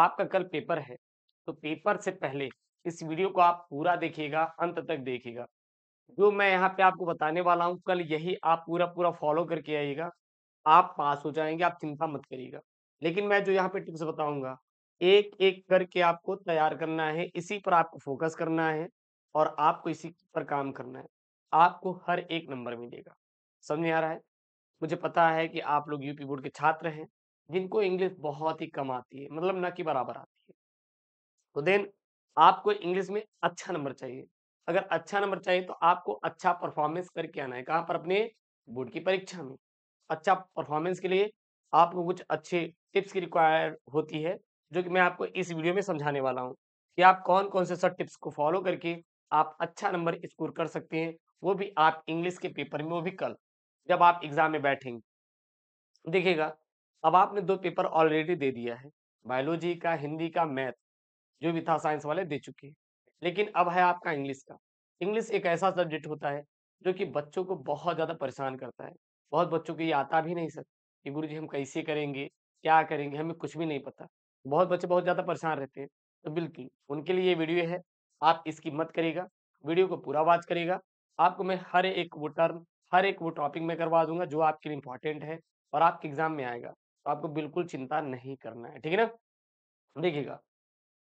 आपका कल पेपर है तो पेपर से पहले इस वीडियो को आप पूरा देखिएगा अंत तक देखिएगा जो मैं यहाँ पे आपको बताने वाला हूँ कल यही आप पूरा पूरा फॉलो करके आइएगा आप पास हो जाएंगे आप चिंता मत करिएगा लेकिन मैं जो यहाँ पे टिप्स बताऊंगा एक एक करके आपको तैयार करना है इसी पर आपको फोकस करना है और आपको इसी पर काम करना है आपको हर एक नंबर मिलेगा समझ आ रहा है मुझे पता है कि आप लोग यूपी बोर्ड के छात्र हैं जिनको इंग्लिश बहुत ही कम आती है मतलब ना कि बराबर आती है तो देन आपको इंग्लिश में अच्छा नंबर चाहिए अगर अच्छा नंबर चाहिए तो आपको अच्छा परफॉर्मेंस करके आना है कहाँ पर अपने बोर्ड की परीक्षा में अच्छा परफॉर्मेंस के लिए आपको कुछ अच्छे टिप्स की रिक्वायर होती है जो कि मैं आपको इस वीडियो में समझाने वाला हूँ कि आप कौन कौन से सब टिप्स को फॉलो करके आप अच्छा नंबर स्कोर कर सकते हैं वो भी आप इंग्लिश के पेपर में वो भी कल जब आप एग्जाम में बैठेंगे देखिएगा अब आपने दो पेपर ऑलरेडी दे दिया है बायोलॉजी का हिंदी का मैथ जो भी था साइंस वाले दे चुके हैं लेकिन अब है आपका इंग्लिश का इंग्लिश एक ऐसा सब्जेक्ट होता है जो कि बच्चों को बहुत ज़्यादा परेशान करता है बहुत बच्चों को ये आता भी नहीं सर कि गुरु जी हम कैसे करेंगे क्या करेंगे हमें कुछ भी नहीं पता बहुत बच्चे बहुत ज़्यादा परेशान रहते हैं तो बिल्कुल उनके लिए ये वीडियो है आप इसकी मत करेगा वीडियो को पूरा वाच करेगा आपको मैं हर एक वो टर्म हर एक वो टॉपिक में करवा दूंगा जो आपके लिए इंपॉर्टेंट है और आपके एग्जाम में आएगा तो आपको बिल्कुल चिंता नहीं करना है ठीक है ना देखिएगा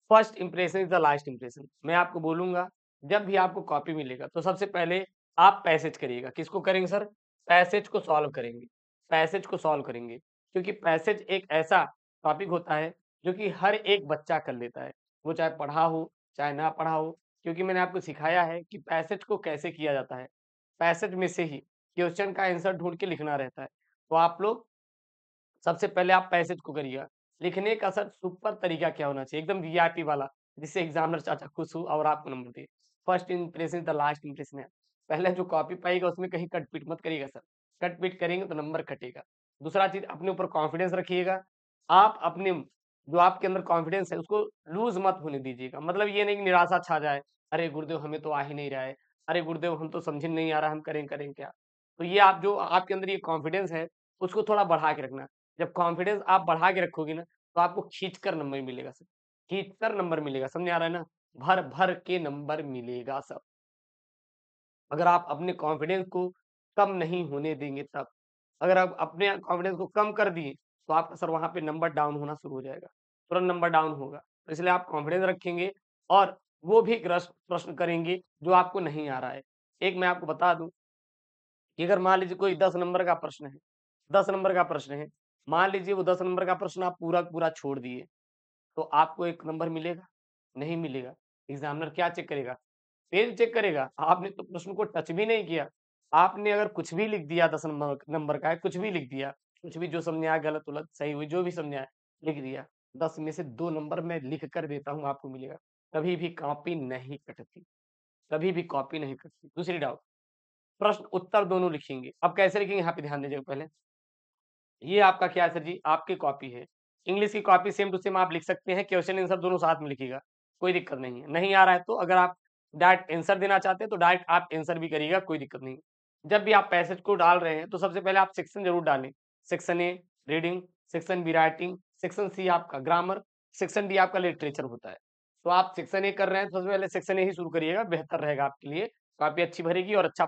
first impression is the last impression मैं आपको बोलूंगा जब भी आपको कॉपी मिलेगा तो सबसे पहले आप पैसेज करिएगा किसको करेंगे सर पैसेज को सॉल्व करेंगे पैसेज को सॉल्व करेंगे क्योंकि पैसेज एक ऐसा टॉपिक होता है जो कि हर एक बच्चा कर लेता है वो चाहे पढ़ा हो चाहे ना पढ़ा हो क्योंकि मैंने आपको सिखाया है कि पैसेज को कैसे किया जाता है पैसेज में से ही क्वेश्चन का आंसर ढूंढ के लिखना रहता है तो आप लोग सबसे पहले आप पैसेज को करिएगा लिखने का सर सुपर तरीका क्या होना चाहिए एकदम वीआईपी वाला जिससे एग्जामिनर चाचा खुश हो और आपको नंबर दे first impression the last impression है पहले जो कॉपी पाएगा उसमें कहीं कटपीट मत करिएगा सर कटपीट करेंगे तो नंबर कटेगा दूसरा चीज अपने ऊपर कॉन्फिडेंस रखिएगा आप अपने जो आपके अंदर कॉन्फिडेंस है उसको लूज मत होने दीजिएगा मतलब ये नहीं कि निराशा छा जाए अरे गुरुदेव हमें तो आ ही नहीं रहा है अरे गुरुदेव हम तो समझ नहीं आ रहा हम करें करें क्या तो ये आप जो आपके अंदर ये कॉन्फिडेंस है उसको थोड़ा बढ़ा के रखना जब कॉन्फिडेंस आप बढ़ा के रखोगे ना तो आपको खींच कर नंबर मिलेगा सर खींच कर नंबर मिलेगा समझ आ रहा है ना भर भर के नंबर मिलेगा सब अगर आप अपने कॉन्फिडेंस को कम नहीं होने देंगे तब अगर आप अपने कॉन्फिडेंस को कम कर दिए तो आपका सर वहां पे नंबर डाउन होना शुरू हो जाएगा तुरंत नंबर डाउन होगा तो इसलिए आप कॉन्फिडेंस रखेंगे और वो भी प्रश्न करेंगे जो आपको नहीं आ रहा है एक मैं आपको बता दूं कि अगर मान लीजिए कोई दस नंबर का प्रश्न है दस नंबर का प्रश्न है मान लीजिए वो दस नंबर का प्रश्न आप पूरा पूरा छोड़ दिए तो आपको एक नंबर मिलेगा नहीं मिलेगा एग्जामिनर क्या चेक करेगा पेज चेक करेगा आपने तो प्रश्न को टच भी नहीं किया आपने अगर कुछ भी लिख दिया दस नंबर नंबर का है कुछ भी लिख दिया कुछ भी जो समझ आया गलत उलत सही हुई जो भी समझ आया लिख दिया दस में से दो नंबर मैं लिख कर देता हूँ आपको मिलेगा कभी भी कॉपी नहीं कटती कभी भी कॉपी नहीं कटती दूसरी डाउट प्रश्न उत्तर दोनों लिखेंगे अब कैसे लिखेंगे यहाँ पे ध्यान दीजिएगा पहले ये आपका क्या है सर जी आपकी कॉपी है इंग्लिश की कॉपी सेम टू सेम आप लिख सकते हैं क्वेश्चन आंसर दोनों साथ में लिखिएगा कोई दिक्कत नहीं है नहीं आ रहा है तो अगर आप डायरेक्ट आंसर देना चाहते हैं तो डायरेक्ट आप आंसर भी करिएगा कोई दिक्कत नहीं जब भी आप पैसेज को डाल रहे हैं तो सबसे पहले आप सेक्शन जरूर डालें section A reading section B writing section C आपका ग्रामर सेक्शन डी आपका लिटरेचर होता है तो आप सेक्शन ए कर रहे हैं तो सबसे पहले सेक्शन ए ही शुरू करिएगा बेहतर रहेगा आपके लिए कॉपी अच्छी भरेगी और अच्छा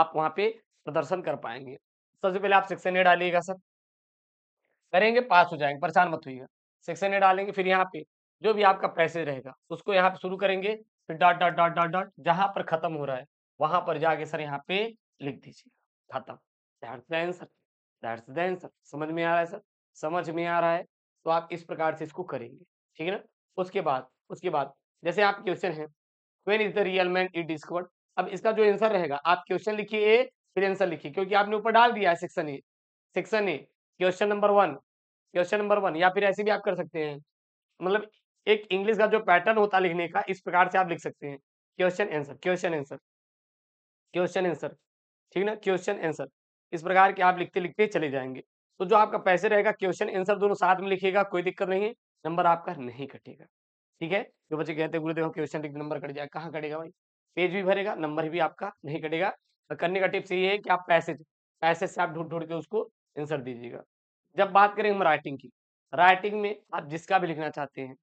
आप वहाँ पे प्रदर्शन कर पाएंगे सबसे पहले आप सेक्शन ए डालिएगा सर करेंगे पास हो जाएंगे परेशान मत होइएगा सेक्शन ए डालेंगे फिर यहाँ पे जो भी आपका पैसेज रहेगा उसको यहाँ पे शुरू करेंगे फिर dot dot dot dot dot जहाँ पर खत्म हो रहा है वहां पर जाके सर यहाँ पे लिख दीजिएगा खत्म समझ में आ रहा है सर समझ में आ रहा है तो आप इस प्रकार से इसको करेंगे ठीक है ना उसके बाद उसके बाद जैसे आप क्वेश्चन है when is the real man it discovered अब इसका जो आंसर रहेगा आप क्वेश्चन लिखिए ए फिर आंसर लिखिए क्योंकि आपने ऊपर डाल दिया है section A section A question number one question number one या फिर ऐसे भी आप कर सकते हैं मतलब एक इंग्लिश का जो पैटर्न होता है लिखने का इस प्रकार से आप लिख सकते हैं question answer question answer question answer ठीक ना क्वेश्चन आंसर इस प्रकार के आप लिखते लिखते चले जाएंगे तो जो आपका पैसे रहेगा क्वेश्चन आंसर दोनों साथ में लिखिएगा कोई दिक्कत नहीं है नंबर आपका नहीं कटेगा ठीक है जो बच्चे कहते हैं गुरुदेव क्वेश्चन नंबर कट जाएगा कहाँ कटेगा भाई पेज भी भरेगा नंबर भी आपका नहीं कटेगा तो करने का टिप्स ये है कि आप पैसेज पैसेज से आप ढूंढ ढूंढ के उसको आंसर दीजिएगा जब बात करें हम राइटिंग की राइटिंग में आप जिसका भी लिखना चाहते हैं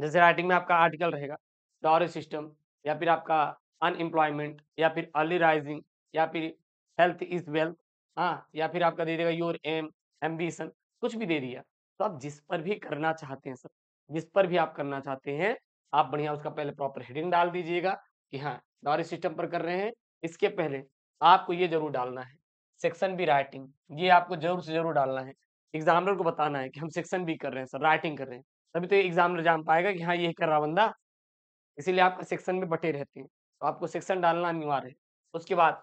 जैसे राइटिंग में आपका आर्टिकल रहेगा डॉरेज सिस्टम या फिर आपका अनएम्प्लॉयमेंट या फिर अर्ली राइजिंग या फिर हेल्थ इज वेल्थ हाँ या फिर आपका दे देगा योर एम एम्बिशन कुछ भी दे दिया तो आप जिस पर भी करना चाहते हैं सर जिस पर भी आप करना चाहते हैं आप बढ़िया उसका पहले प्रॉपर हेडिंग डाल दीजिएगा कि हाँ डॉरेज सिस्टम पर कर रहे हैं इसके पहले आपको ये जरूर डालना है सेक्शन बी राइटिंग ये आपको जरूर से जरूर डालना है एग्जामिनर को बताना है कि हम सेक्शन बी कर रहे हैं सर राइटिंग कर रहे हैं तभी तो एग्जामिनर जान पाएगा कि हाँ ये कर रहा बंदा इसीलिए आपका सेक्शन में बटे रहते हैं तो आपको सेक्शन डालना अनिवार्य है उसके बाद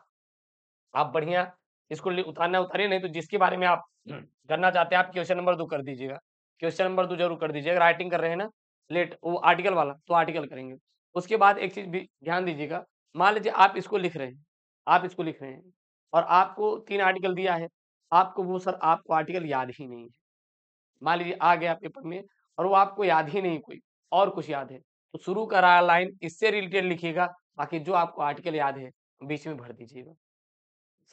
आप बढ़िया इसको उतारना उतारिए नहीं तो जिसके बारे में आप करना चाहते हैं आप क्वेश्चन नंबर दो कर दीजिएगा क्वेश्चन नंबर दो जरूर कर दीजिएगा राइटिंग कर रहे हैं ना लेट वो आर्टिकल वाला तो आर्टिकल करेंगे उसके बाद एक चीज भी ध्यान दीजिएगा मान लीजिए आप इसको लिख रहे हैं आप इसको लिख रहे हैं और आपको तीन आर्टिकल दिया है आपको वो सर आपको आर्टिकल याद ही नहीं है मान लीजिए आ गया पेपर में और वो आपको याद ही नहीं कोई और कुछ याद है तो शुरू कर रहा लाइन इससे रिलेटेड लिखिएगा बाकी जो आपको आर्टिकल याद है बीच में भर दीजिएगा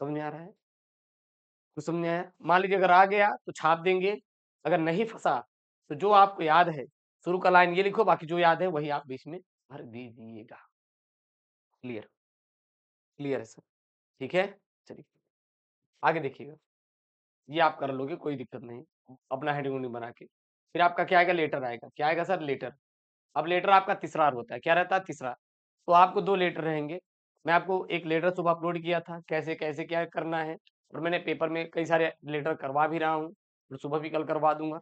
समझ में आ रहा है कुछ तो समझ में आया मान लीजिए अगर आ गया तो छाप देंगे अगर नहीं फंसा तो जो आपको याद है शुरू का लाइन ये लिखो बाकी जो याद है वही आप बीच में भर दीजिएगा क्लियर क्लियर है सर ठीक है चलिए आगे देखिएगा ये आप कर लोगे कोई दिक्कत नहीं अपना हेडिंग बना के फिर आपका क्या आएगा लेटर आएगा क्या आएगा सर लेटर अब लेटर आपका तीसरा होता है क्या रहता है तीसरा तो आपको दो लेटर रहेंगे मैं आपको एक लेटर सुबह अपलोड किया था कैसे कैसे क्या करना है और मैंने पेपर में कई सारे लेटर करवा भी रहा हूँ और सुबह भी कल करवा दूंगा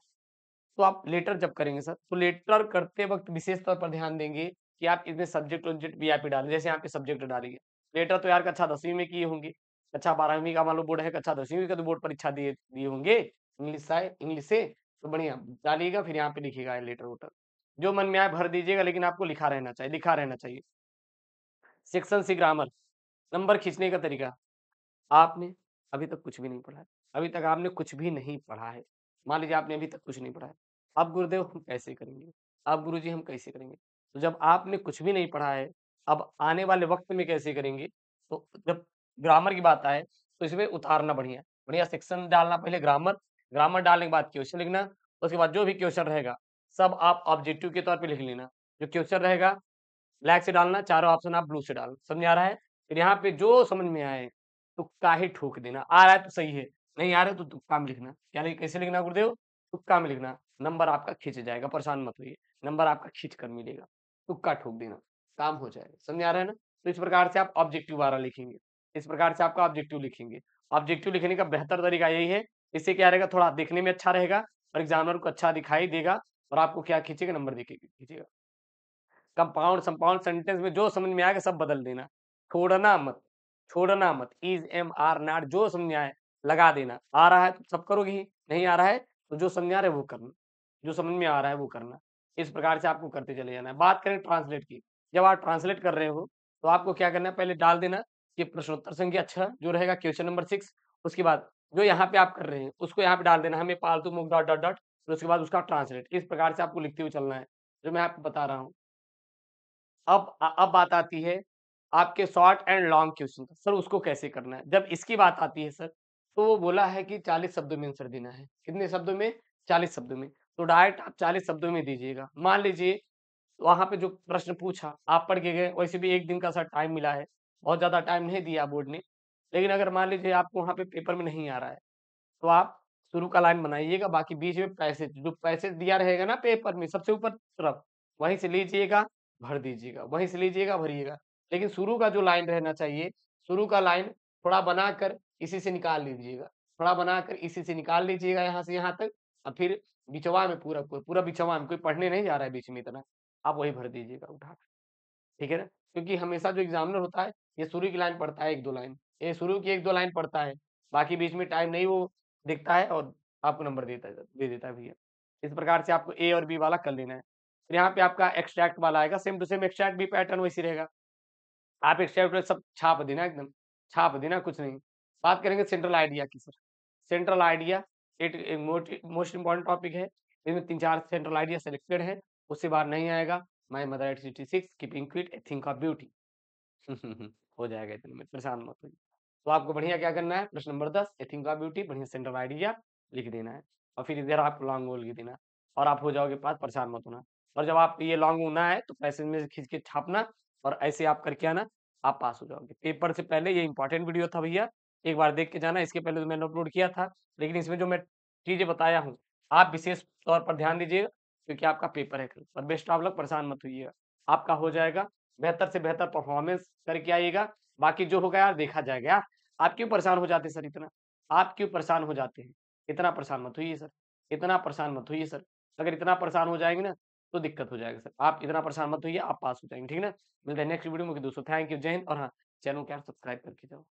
तो आप लेटर जब करेंगे सर तो लेटर करते वक्त विशेष तौर पर ध्यान देंगे कि आप इसमें सब्जेक्ट वब्जेक्ट भी आप ही डालें जैसे यहाँ पे सब्जेक्ट डालेंगे लेटर तो यार अच्छा दसवीं में किए होंगे कक्षा बारहवीं का मान लो बोर्ड है कक्षा दसवीं का तो बोर्ड परीक्षा दिए दिए होंगे इंग्लिश से इंग्लिश से तो बढ़िया डालिएगा फिर यहाँ पे लिखेगा लेटर वोटर जो मन में आए भर दीजिएगा लेकिन आपको लिखा रहना चाहिए लिखा रहना चाहिए सेक्शन सी ग्रामर नंबर खींचने का तरीका आपने अभी तक कुछ भी नहीं पढ़ा है अभी तक आपने कुछ भी नहीं पढ़ा है मान लीजिए आपने अभी तक कुछ नहीं पढ़ा है अब गुरुदेव हम कैसे करेंगे अब गुरुजी हम कैसे करेंगे तो जब आपने कुछ भी नहीं पढ़ा है अब आने वाले वक्त में कैसे करेंगे तो जब ग्रामर की बात आए तो इसमें उतारना बढ़िया बढ़िया सेक्शन डालना पहले ग्रामर ग्रामर डालने के बाद क्वेश्चन लिखना उसके बाद जो भी क्वेश्चन रहेगा सब आप ऑब्जेक्टिव के तौर पर लिख लेना जो क्वेश्चन रहेगा ब्लैक से डालना चारों ऑप्शन आप ब्लू से डालना समझ आ रहा है फिर यहाँ पे जो समझ में आए तो ही ठोक देना आ रहा है तो सही है नहीं आ रहा है तो तुक्का में लिखना क्या कैसे लिखना गुरुदेव तुक्का में लिखना नंबर आपका खींच जाएगा परेशान मत होइए नंबर आपका खींच कर मिलेगा तुक्का ठोक देना काम हो जाएगा समझ आ रहा है ना तो इस प्रकार से आप ऑब्जेक्टिव वाला लिखेंगे इस प्रकार से आपका ऑब्जेक्टिव लिखेंगे ऑब्जेक्टिव लिखने का बेहतर तरीका यही है इससे क्या रहेगा थोड़ा देखने में अच्छा रहेगा और एग्जामिनर को अच्छा दिखाई देगा और आपको क्या खींचेगा नंबर खींचेगा कंपाउंड संपाउंड सेंटेंस में जो समझ में आएगा सब बदल देना छोड़ना मत छोड़ना मत इज एम आर नाट जो समझ आए लगा देना आ रहा है तो सब करोगे ही नहीं आ रहा है तो जो समझ आ रहा है वो करना जो समझ में आ रहा है वो करना इस प्रकार से आपको करते चले जाना है बात करें ट्रांसलेट की जब आप ट्रांसलेट कर रहे हो तो आपको क्या करना है पहले डाल देना ये प्रश्नोत्तर संख्या छह जो रहेगा क्वेश्चन नंबर सिक्स उसके बाद जो यहाँ पे आप कर रहे हैं उसको यहाँ पे डाल देना हमें पालतू मुख डॉट डॉट डॉट फिर उसके बाद उसका ट्रांसलेट इस प्रकार से आपको लिखते हुए चलना है जो मैं आपको बता रहा हूँ अब अब बात आती है आपके शॉर्ट एंड लॉन्ग क्वेश्चन का सर उसको कैसे करना है जब इसकी बात आती है सर तो वो बोला है कि चालीस शब्दों में आंसर देना है कितने शब्दों में चालीस शब्दों में तो डायरेक्ट आप चालीस शब्दों में दीजिएगा मान लीजिए वहां पे जो प्रश्न पूछा आप पढ़ के गए वैसे भी एक दिन का सर टाइम मिला है बहुत ज़्यादा टाइम नहीं दिया बोर्ड ने लेकिन अगर मान लीजिए आपको वहाँ पे पेपर में नहीं आ रहा है तो आप शुरू का लाइन बनाइएगा बाकी बीच में पैसेज जो पैसेज दिया रहेगा ना पेपर में सबसे ऊपर तरफ वहीं से लीजिएगा भर दीजिएगा वहीं से लीजिएगा भरिएगा लेकिन शुरू का जो लाइन रहना चाहिए शुरू का लाइन थोड़ा बनाकर इसी से निकाल लीजिएगा थोड़ा बनाकर इसी से निकाल लीजिएगा यहाँ से यहाँ तक और फिर बिचवा में पूरा पूरा बिचवा में कोई पढ़ने नहीं जा रहा है बीच में इतना आप वही भर दीजिएगा उठाकर ठीक है ना क्योंकि हमेशा जो एग्जामिनर होता है ये सूर्य की लाइन पढ़ता है एक दो लाइन ये सूर्य की एक दो लाइन पढ़ता है बाकी बीच में टाइम नहीं वो दिखता है और आपको नंबर देता है दे देता है भैया इस प्रकार से आपको ए और बी वाला कर लेना है फिर यहाँ पे आपका एक्सट्रैक्ट वाला आएगा सेम टू सेम एक्सट्रैक्ट भी पैटर्न वैसी रहेगा आप एक्सट्रैक्ट सब छाप देना एकदम छाप देना कुछ नहीं बात करेंगे सेंट्रल आइडिया की सर सेंट्रल आइडिया एक मोस्ट इंपॉर्टेंट टॉपिक है इसमें तीन चार सेंट्रल आइडिया सेलेक्टेड है उससे बाहर नहीं आएगा my mother at sixty six keeping a thing of beauty हो जाएगा इतने में परेशान मत तो आपको बढ़िया क्या करना है प्रश्न नंबर दस ए थिंक ऑफ ब्यूटी बढ़िया सेंटर आइडिया लिख देना है और फिर इधर आपको लॉन्ग वो लिख देना और आप हो जाओगे पास परेशान मत होना और जब आप ये लॉन्ग होना है तो पैसेज में खींच के छापना और ऐसे आप करके आना आप पास हो जाओगे पेपर से पहले ये इंपॉर्टेंट वीडियो था भैया एक बार देख के जाना इसके पहले तो मैंने अपलोड किया था लेकिन इसमें जो मैं चीज़ें बताया हूँ आप विशेष तौर पर ध्यान दीजिएगा क्योंकि आपका पेपर है कल और बेस्ट ऑफ लक परेशान मत होइएगा आपका हो जाएगा बेहतर से बेहतर परफॉर्मेंस करके आइएगा बाकी जो होगा यार देखा जाएगा यार आप क्यों परेशान हो जाते सर इतना आप क्यों परेशान हो जाते हैं इतना परेशान मत होइए सर इतना परेशान मत होइए सर अगर इतना परेशान हो जाएंगे ना तो दिक्कत हो जाएगा सर आप इतना परेशान मत होइए आप पास हो जाएंगे ठीक है ना मिलते हैं नेक्स्ट वीडियो में दोस्तों थैंक यू जय हिंद और हाँ चैनल यार सब्सक्राइब करके जाओ